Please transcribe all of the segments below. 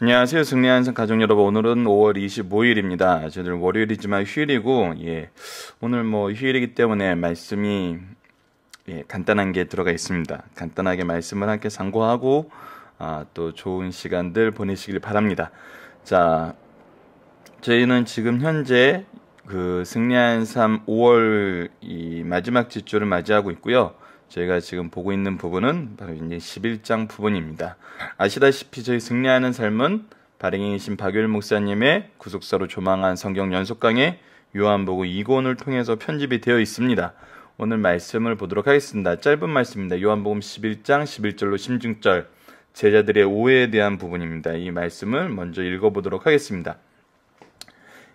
안녕하세요. 승리한 가족 여러분. 오늘은 5월 25일입니다. 저희들 월요일이지만 휴일이고, 예. 오늘 뭐 휴일이기 때문에 말씀이, 예, 간단한 게 들어가 있습니다. 간단하게 말씀을 함께 상고하고, 아, 또 좋은 시간들 보내시길 바랍니다. 자, 저희는 지금 현재 그 승리한 삶 5월 이 마지막 지주를 맞이하고 있고요. 저희가 지금 보고 있는 부분은 바로 이제 11장 부분입니다. 아시다시피 저희 승리하는 삶은 발행인이신 박효일 목사님의 구속사로 조망한 성경 연속 강의 요한복음 2권을 통해서 편집이 되어 있습니다. 오늘 말씀을 보도록 하겠습니다. 짧은 말씀입니다. 요한복음 11장 11절로 심증절 제자들의 오해에 대한 부분입니다. 이 말씀을 먼저 읽어보도록 하겠습니다.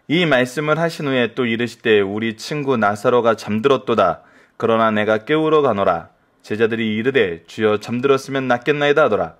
이 말씀을 하신 후에 또 이르시되 우리 친구 나사로가 잠들었도다. 그러나 내가 깨우러 가노라. 제자들이 이르되 주여 잠들었으면 낫겠나이다 하더라.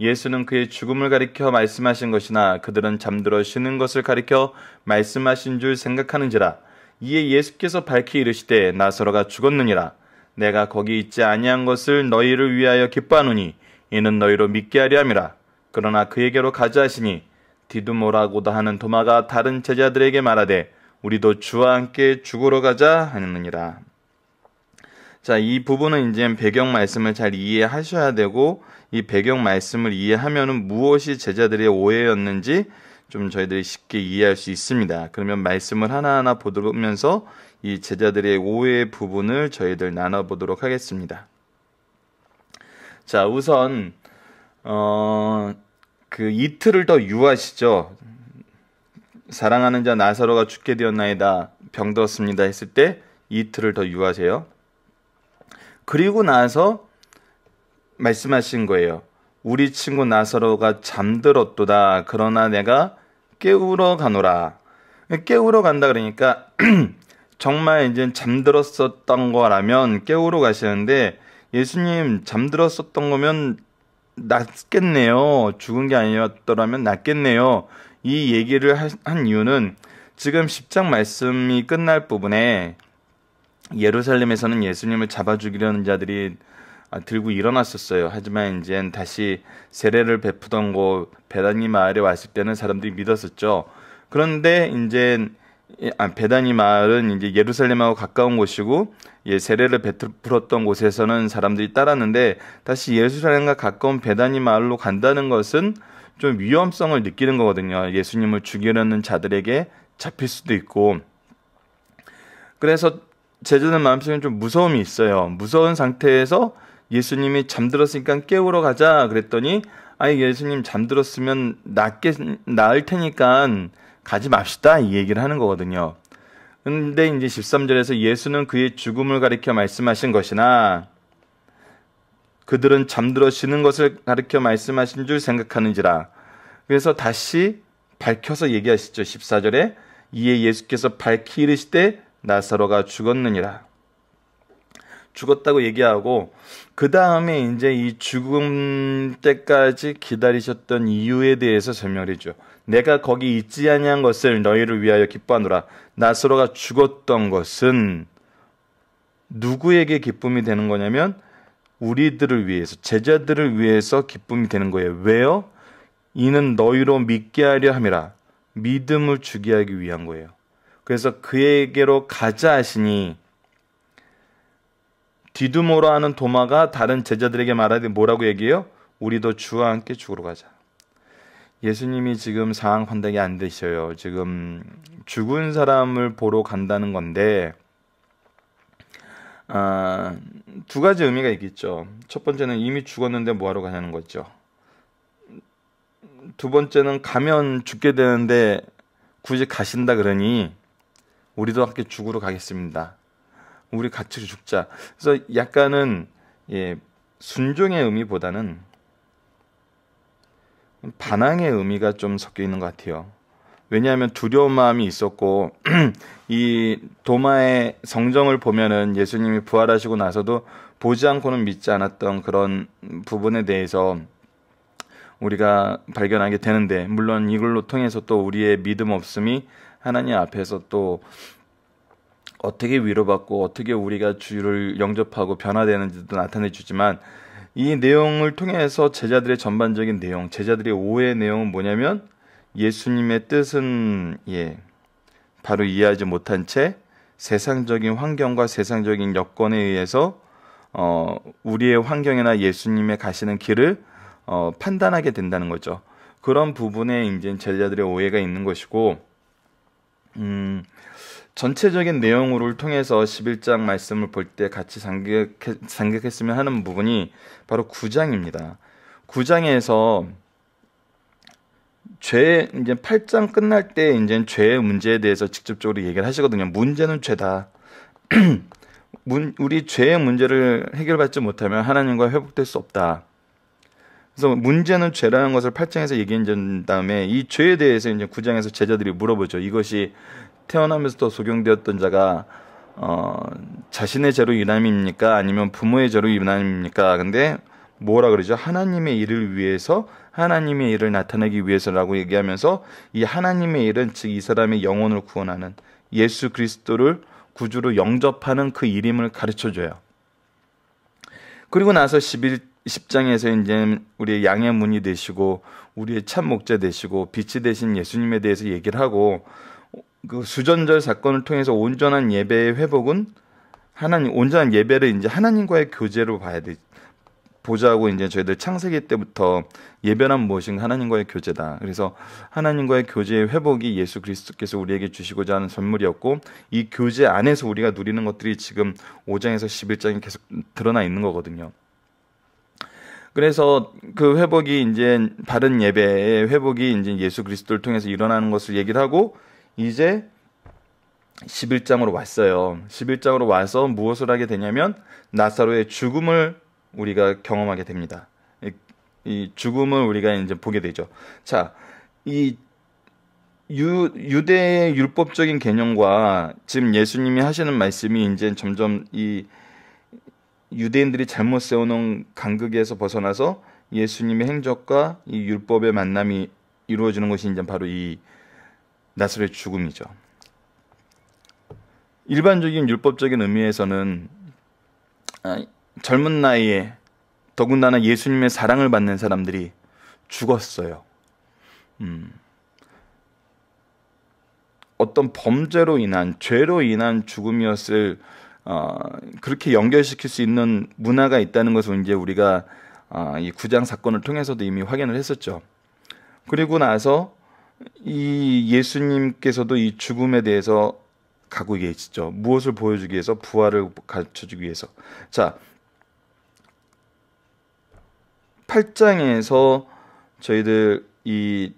예수는 그의 죽음을 가리켜 말씀하신 것이나 그들은 잠들어 쉬는 것을 가리켜 말씀하신 줄 생각하는지라. 이에 예수께서 밝히 이르시되 나서로가 죽었느니라. 내가 거기 있지 아니한 것을 너희를 위하여 기뻐하노니 이는 너희로 믿게 하려 함이라. 그러나 그에게로 가자 하시니 디두모라고도 하는 도마가 다른 제자들에게 말하되 우리도 주와 함께 죽으러 가자 하느니라. 자, 이 부분은 이제 배경 말씀을 잘 이해하셔야 되고 이 배경 말씀을 이해하면 무엇이 제자들의 오해였는지 좀 저희들이 쉽게 이해할 수 있습니다. 그러면 말씀을 하나하나 보면서 이 제자들의 오해 부분을 저희들 나눠보도록 하겠습니다. 자, 우선 어, 그 이틀을 더 유하시죠. 사랑하는 자 나사로가 죽게 되었나이다 병들었습니다 했을 때 이틀을 더 유하세요. 그리고 나서 말씀하신 거예요. 우리 친구 나사로가 잠들었도다. 그러나 내가 깨우러 가노라. 깨우러 간다 그러니까 정말 이제 잠들었었던 거라면 깨우러 가시는데 예수님 잠들었었던 거면 낫겠네요. 죽은 게 아니었더라면 낫겠네요. 이 얘기를 한 이유는 지금 10장 말씀이 끝날 부분에 예루살렘에서는 예수님을 잡아 죽이려는 자들이 아, 들고 일어났었어요. 하지만 이젠 다시 세례를 베푸던 곳 베다니 마을에 왔을 때는 사람들이 믿었었죠. 그런데 이제 아, 베다니 마을은 이제 예루살렘하고 가까운 곳이고 예, 세례를 베풀었던 곳에서는 사람들이 따랐는데 다시 예루살렘과 가까운 베다니 마을로 간다는 것은 좀 위험성을 느끼는 거거든요. 예수님을 죽이려는 자들에게 잡힐 수도 있고 그래서 제자는 마음속에 좀 무서움이 있어요. 무서운 상태에서 예수님이 잠들었으니까 깨우러 가자 그랬더니 아니 예수님 잠들었으면 낫게 나을 테니까 가지 맙시다 이 얘기를 하는 거거든요. 근데 이제 13절에서 예수는 그의 죽음을 가리켜 말씀하신 것이나 그들은 잠들어 쉬는 것을 가리켜 말씀하신 줄 생각하는지라. 그래서 다시 밝혀서 얘기하시죠. 14절에 이에 예수께서 밝히 이르시되 나사로가 죽었느니라. 죽었다고 얘기하고 그 다음에 이제 이 죽음 때까지 기다리셨던 이유에 대해서 설명해죠. 내가 거기 있지 아니한 것을 너희를 위하여 기뻐하노라. 나스로가 죽었던 것은 누구에게 기쁨이 되는 거냐면 우리들을 위해서 제자들을 위해서 기쁨이 되는 거예요. 왜요? 이는 너희로 믿게 하려 함이라. 믿음을 주게 하기 위한 거예요. 그래서 그에게로 가자 하시니 뒤두모로 하는 도마가 다른 제자들에게 말하되 뭐라고 얘기해요? 우리도 주와 함께 죽으러 가자. 예수님이 지금 상황 판단이 안 되셔요. 지금 죽은 사람을 보러 간다는 건데 아, 두 가지 의미가 있겠죠. 첫 번째는 이미 죽었는데 뭐하러 가냐는 거죠. 두 번째는 가면 죽게 되는데 굳이 가신다 그러니 우리도 함께 죽으러 가겠습니다. 우리 같이 죽자. 그래서 약간은 예, 순종의 의미보다는 반항의 의미가 좀 섞여 있는 것 같아요. 왜냐하면 두려운 마음이 있었고 이 도마의 성정을 보면은 예수님이 부활하시고 나서도 보지 않고는 믿지 않았던 그런 부분에 대해서 우리가 발견하게 되는데 물론 이걸로 통해서 또 우리의 믿음 없음이 하나님 앞에서 또 어떻게 위로받고 어떻게 우리가 주를 영접하고 변화되는지도 나타내 주지만 이 내용을 통해서 제자들의 전반적인 내용, 제자들의 오해 내용은 뭐냐면 예수님의 뜻은 예 바로 이해하지 못한 채 세상적인 환경과 세상적인 여건에 의해서 어, 우리의 환경이나 예수님의 가시는 길을 어, 판단하게 된다는 거죠. 그런 부분에 이제 제자들의 오해가 있는 것이고 음, 전체적인 내용을 통해서 11장 말씀을 볼 때 같이 상기했, 했으면 하는 부분이 바로 9장입니다. 9장에서 죄 이제 8장 끝날 때 이제 죄의 문제에 대해서 직접적으로 얘기를 하시거든요. 문제는 죄다. 우리 죄의 문제를 해결받지 못하면 하나님과 회복될 수 없다. 그래서 문제는 죄라는 것을 8장에서 얘기한 다음에 이 죄에 대해서 이제 9장에서 제자들이 물어보죠. 이것이 태어나면서도 소경되었던 자가 어, 자신의 죄로 유남입니까 아니면 부모의 죄로 유남입니까 근데 뭐라 그러죠? 하나님의 일을 위해서 하나님의 일을 나타내기 위해서라고 얘기하면서 이 하나님의 일은 즉 이 사람의 영혼을 구원하는 예수 그리스도를 구주로 영접하는 그이름을 가르쳐 줘요. 그리고 나서 11 10장에서 이제 우리의 양의 문이 되시고 우리의 참 목자 되시고 빛이 되신 예수님에 대해서 얘기를 하고 그 수전절 사건을 통해서 온전한 예배의 회복은 하나님 온전한 예배를 이제 하나님과의 교제로 봐야 돼 보자고 이제 저희들 창세기 때부터 예배란 무엇인가 하나님과의 교제다. 그래서 하나님과의 교제의 회복이 예수 그리스도께서 우리에게 주시고자 하는 선물이었고 이 교제 안에서 우리가 누리는 것들이 지금 5장에서 11장에 계속 드러나 있는 거거든요. 그래서 그 회복이 이제 바른 예배의 회복이 이제 예수 그리스도를 통해서 일어나는 것을 얘기를 하고 이제 11장으로 왔어요. 11장으로 와서 무엇을 하게 되냐면 나사로의 죽음을 우리가 경험하게 됩니다. 이, 죽음을 우리가 이제 보게 되죠. 자, 이 유, 유대의 율법적인 개념과 지금 예수님이 하시는 말씀이 이제 점점 이 유대인들이 잘못 세우는 간극에서 벗어나서 예수님의 행적과 이 율법의 만남이 이루어지는 것이 이제 바로 이 나스렛 죽음이죠. 일반적인 율법적인 의미에서는 아, 젊은 나이에 더군다나 예수님의 사랑을 받는 사람들이 죽었어요. 음. 어떤 범죄로 인한 죄로 인한 죽음이었을 어, 그렇게 연결시킬 수 있는 문화가 있다는 것을 이제 우리가 어, 이 구장 사건을 통해서도 이미 확인을 했었죠. 그리고 나서 이 예수님께서도 이 죽음에 대해서 가고 계시죠. 무엇을 보여주기 위해서 부활을 가르쳐주기 위해서. 자, 8장에서 저희들 이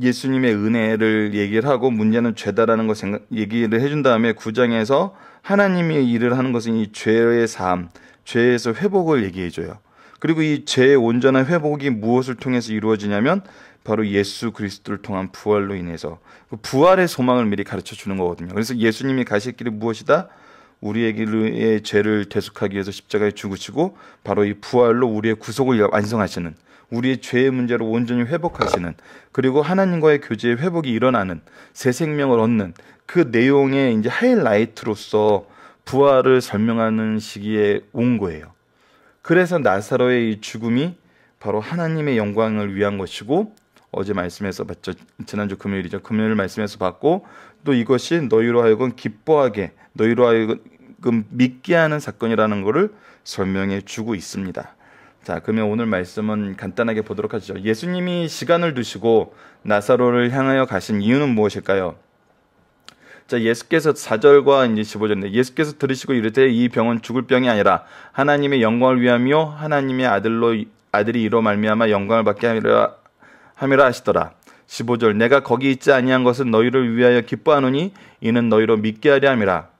예수님의 은혜를 얘기를 하고 문제는 죄다라는 것 생각, 얘기를 해준 다음에 9장에서 하나님의 일을 하는 것은 이 죄의 삶, 죄에서 회복을 얘기해 줘요. 그리고 이 죄의 온전한 회복이 무엇을 통해서 이루어지냐면 바로 예수 그리스도를 통한 부활로 인해서 그 부활의 소망을 미리 가르쳐 주는 거거든요. 그래서 예수님이 가실 길이 무엇이다? 우리에게 죄를 대속하기 위해서 십자가에 죽으시고 바로 이 부활로 우리의 구속을 완성하시는 우리의 죄의 문제로 온전히 회복하시는 그리고 하나님과의 교제의 회복이 일어나는 새 생명을 얻는 그 내용의 이제 하이라이트로서 부활을 설명하는 시기에 온 거예요. 그래서 나사로의 이 죽음이 바로 하나님의 영광을 위한 것이고 어제 말씀에서 봤죠. 지난주 금요일이죠. 금요일 말씀에서 봤고 또 이것이 너희로 하여금 기뻐하게 너희로 하여금 그 믿게 하는 사건이라는 것을 설명해 주고 있습니다. 자, 그러면 오늘 말씀은 간단하게 보도록 하죠. 예수님이 시간을 두시고 나사로를 향하여 가신 이유는 무엇일까요? 자, 예수께서 4절과 이제 15절인데 예수께서 들으시고 이르되 이 병은 죽을 병이 아니라 하나님의 영광을 위하며 하나님의 아들로 아들이 이로 말미암아 영광을 받게 하리라 하미라 하시더라. 15절 내가 거기 있지 아니한 것은 너희를 위하여 기뻐하노니 이는 너희로 믿게 하리 함이라.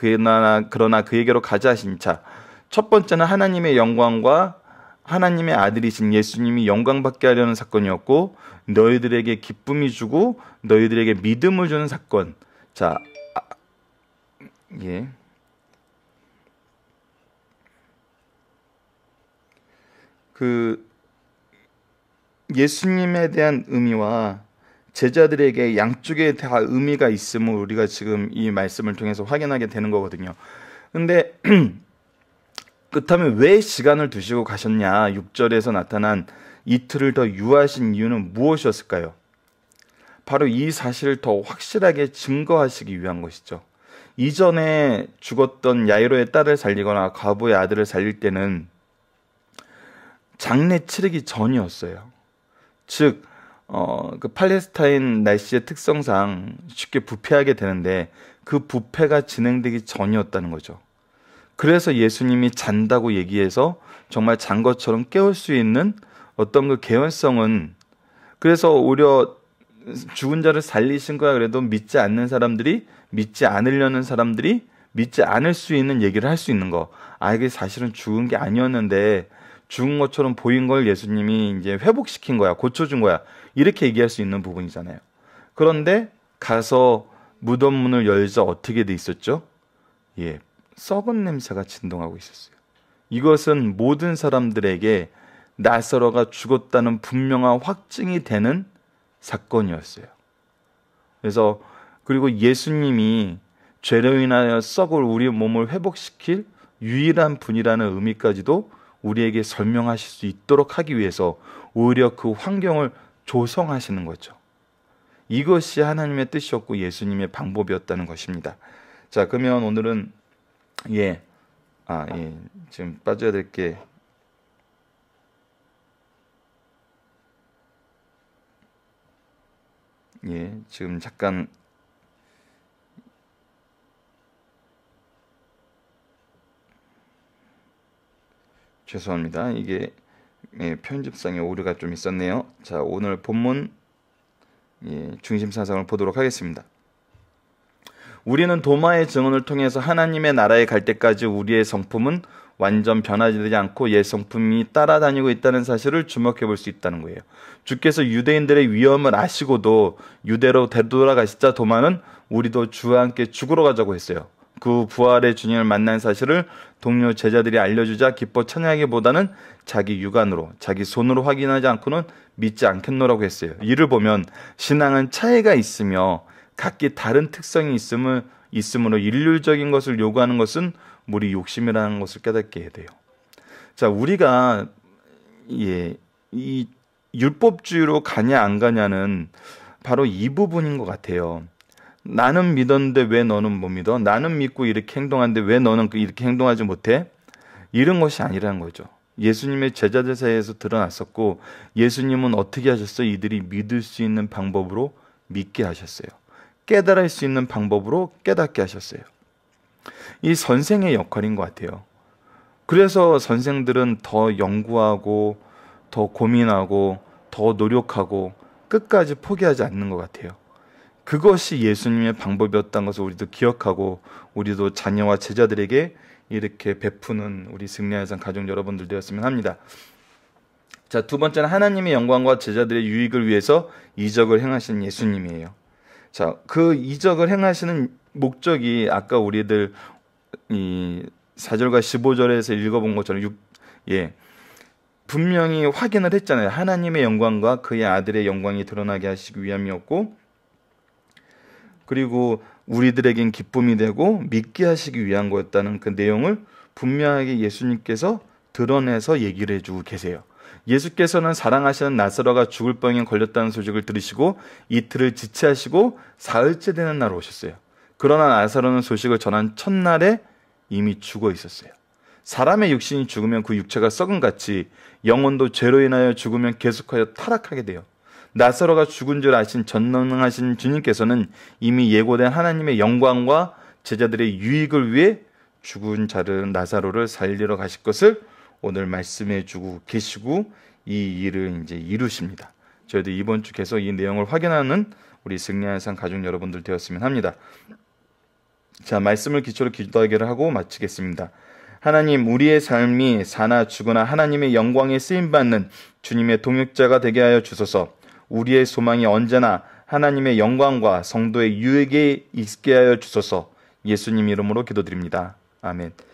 그러나 그러나 그에게로 가자신 하 자. 첫 번째는 하나님의 영광과 하나님의 아들이신 예수님이 영광 받게 하려는 사건이었고 너희들에게 기쁨이 주고 너희들에게 믿음을 주는 사건. 자, 아, 예. 그 예수님에 대한 의미와 제자들에게 양쪽에 다 의미가 있음을 우리가 지금 이 말씀을 통해서 확인하게 되는 거거든요. 근데 그렇다면 왜 시간을 두시고 가셨냐? 6절에서 나타난 이틀을 더 유하신 이유는 무엇이었을까요? 바로 이 사실을 더 확실하게 증거하시기 위한 것이죠. 이전에 죽었던 야이로의 딸을 살리거나 과부의 아들을 살릴 때는 장례 치르기 전이었어요. 즉 어, 그 팔레스타인 날씨의 특성상 쉽게 부패하게 되는데 그 부패가 진행되기 전이었다는 거죠. 그래서 예수님이 잔다고 얘기해서 정말 잔 것처럼 깨울 수 있는 어떤 그 개연성은 그래서 오히려 죽은 자를 살리신 거야 그래도 믿지 않는 사람들이 믿지 않으려는 사람들이 믿지 않을 수 있는 얘기를 할 수 있는 거. 아 이게 사실은 죽은 게 아니었는데 죽은 것처럼 보인 걸 예수님이 이제 회복시킨 거야. 고쳐준 거야. 이렇게 얘기할 수 있는 부분이잖아요. 그런데 가서 무덤 문을 열자 어떻게 돼 있었죠? 예, 썩은 냄새가 진동하고 있었어요. 이것은 모든 사람들에게 나사로가 죽었다는 분명한 확증이 되는 사건이었어요. 그래서 그리고 예수님이 죄로 인하여 썩을 우리 몸을 회복시킬 유일한 분이라는 의미까지도 우리에게 설명하실 수 있도록 하기 위해서 오히려 그 환경을 조성하시는 거죠. 이것이 하나님의 뜻이었고 예수님의 방법이었다는 것입니다. 자, 그러면 오늘은 예. 아, 예. 지금 빠져야 될 게 예, 지금 잠깐 죄송합니다. 이게 예, 편집상의 오류가 좀 있었네요. 자, 오늘 본문 예, 중심 사상을 보도록 하겠습니다. 우리는 도마의 증언을 통해서 하나님의 나라에 갈 때까지 우리의 성품은 완전 변화되지 않고 옛 성품이 따라다니고 있다는 사실을 주목해 볼 수 있다는 거예요. 주께서 유대인들의 위험을 아시고도 유대로 되돌아가시자 도마는 우리도 주와 함께 죽으러 가자고 했어요. 그 부활의 주님을 만난 사실을 동료 제자들이 알려주자 기뻐 찬양하기보다는 자기 육안으로 자기 손으로 확인하지 않고는 믿지 않겠노라고 했어요. 이를 보면 신앙은 차이가 있으며 각기 다른 특성이 있음을 있으므로 일률적인 것을 요구하는 것은 우리 욕심이라는 것을 깨닫게 돼요. 자, 우리가 예, 이 율법주의로 가냐 안 가냐는 바로 이 부분인 것 같아요. 나는 믿었는데 왜 너는 못 믿어? 나는 믿고 이렇게 행동하는데 왜 너는 그 이렇게 행동하지 못해? 이런 것이 아니라는 거죠. 예수님의 제자들 사이에서 드러났었고 예수님은 어떻게 하셨어요? 이들이 믿을 수 있는 방법으로 믿게 하셨어요. 깨달을 수 있는 방법으로 깨닫게 하셨어요. 이 선생의 역할인 것 같아요. 그래서 선생들은 더 연구하고 더 고민하고 더 노력하고 끝까지 포기하지 않는 것 같아요. 그것이 예수님의 방법이었다는 것을 우리도 기억하고 우리도 자녀와 제자들에게 이렇게 베푸는 우리 승리의 상 가족 여러분들 되었으면 합니다. 자, 두 번째는 하나님의 영광과 제자들의 유익을 위해서 이적을 행하신 예수님이에요. 자, 그 이적을 행하시는 목적이 아까 우리들 이 4절과 15절에서 읽어본 것처럼 6, 예. 분명히 확인을 했잖아요. 하나님의 영광과 그의 아들의 영광이 드러나게 하시기 위함이었고 그리고 우리들에겐 기쁨이 되고 믿게 하시기 위한 거였다는 그 내용을 분명하게 예수님께서 드러내서 얘기를 해주고 계세요. 예수께서는 사랑하시는 나사로가 죽을 병에 걸렸다는 소식을 들으시고 이틀을 지체하시고 사흘째 되는 날 오셨어요. 그러나 나사로는 소식을 전한 첫날에 이미 죽어 있었어요. 사람의 육신이 죽으면 그 육체가 썩은 같이 영혼도 죄로 인하여 죽으면 계속하여 타락하게 돼요. 나사로가 죽은 줄 아신 전능하신 주님께서는 이미 예고된 하나님의 영광과 제자들의 유익을 위해 죽은 자를 나사로를 살리러 가실 것을 오늘 말씀해 주고 계시고 이 일을 이제 이루십니다. 저희도 이번 주 계속 이 내용을 확인하는 우리 승리한 상 가족 여러분들 되었으면 합니다. 자, 말씀을 기초로 기도하기를 하고 마치겠습니다. 하나님, 우리의 삶이 사나 죽으나 하나님의 영광에 쓰임 받는 주님의 동역자가 되게 하여 주소서. 우리의 소망이 언제나 하나님의 영광과 성도의 유익에 있게 하여 주소서 예수님 이름으로 기도드립니다. 아멘.